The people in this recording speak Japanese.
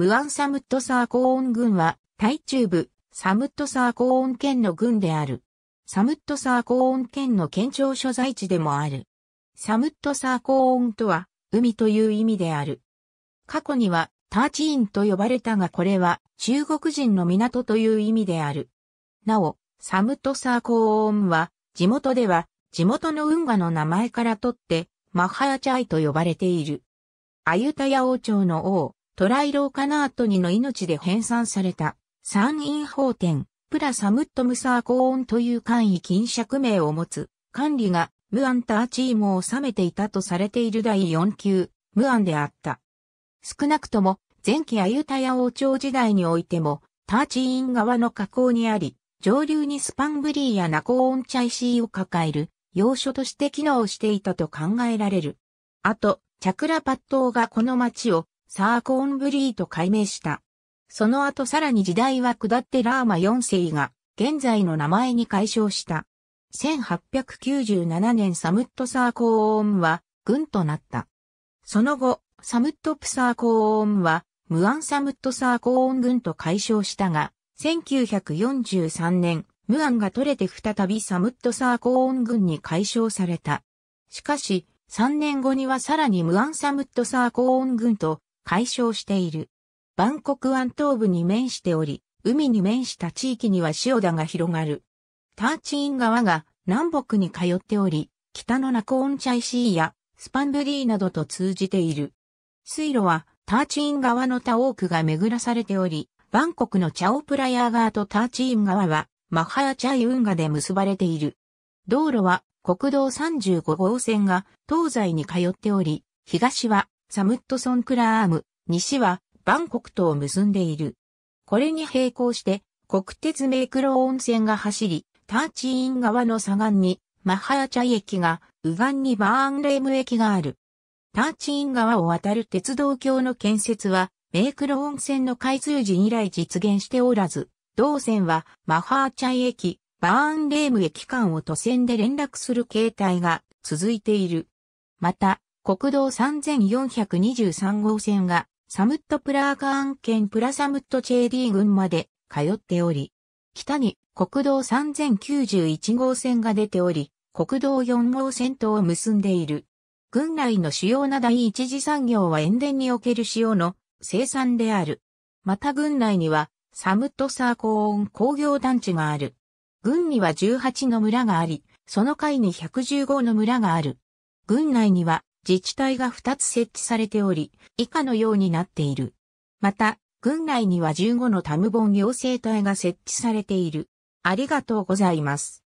ムアンサムットサーコーンは、タイ中部、サムットサーコーン県の軍である。サムットサーコーン県の県庁所在地でもある。サムットサーコーンとは、海という意味である。過去には、ターチーンと呼ばれたがこれは、中国人の港という意味である。なお、サムットサーコーンは、地元では、地元の運河の名前からとって、マハヤチャイと呼ばれている。アユタヤ王朝の王、トライローカナートニの命で編纂された、三院法典、プラサムットムサーコーンという簡易禁釈名を持つ、管理が、ムアンターチームを治めていたとされている第4級、ムアンであった。少なくとも、前期アユタヤ王朝時代においても、ターチーン側の河口にあり、上流にスパンブリーやナコーンチャイシーを抱える、要所として機能していたと考えられる。あと、チャクラパットがこの町をサーコーンブリーと改名した。その後さらに時代は下ってラーマ4世が現在の名前に改称した。1897年サムットサーコーンは軍となった。その後、サムットプサーコーンはムアンサムットサーコーン軍と改称したが、1943年、ムアンが取れて再びサムットサーコーン軍に解消された。しかし、3年後にはさらにムアンサムットサーコーン軍と解消している。バンコク湾東部に面しており、海に面した地域には塩田が広がる。ターチーン川が南北に通っており、北のナコーンチャイシーやスパンブリーなどと通じている。水路はターチーン川の多多ーが巡らされており、バンコクのチャオプラヤー川とターチーン川はマハヤチャイ運河で結ばれている。道路は国道35号線が東西に通っており、東はサムットソンクラーム、西はバンコクとを結んでいる。これに並行して、国鉄メイクロ温泉が走り、ターチーン側の左岸に、マハヤチャイ駅が、右岸にバーンレーム駅がある。ターチーン側を渡る鉄道橋の建設は、メイクロ温泉の開通時以来実現しておらず、同線はマハーチャイ駅、バーンレーム駅間を都線で連絡する形態が続いている。また、国道3423号線がサムットプラーカーン県プラサムットチェーディ群まで通っており、北に国道3091号線が出ており、国道4号線とを結んでいる。群内の主要な第一次産業は塩田における塩の生産である。また群内にはサムットサーコーン工業団地がある。群には18の村があり、その下位に115の村がある。群内には自治体が2つ設置されており、以下のようになっている。また、郡内には15のタムボン行政隊が設置されている。ありがとうございます。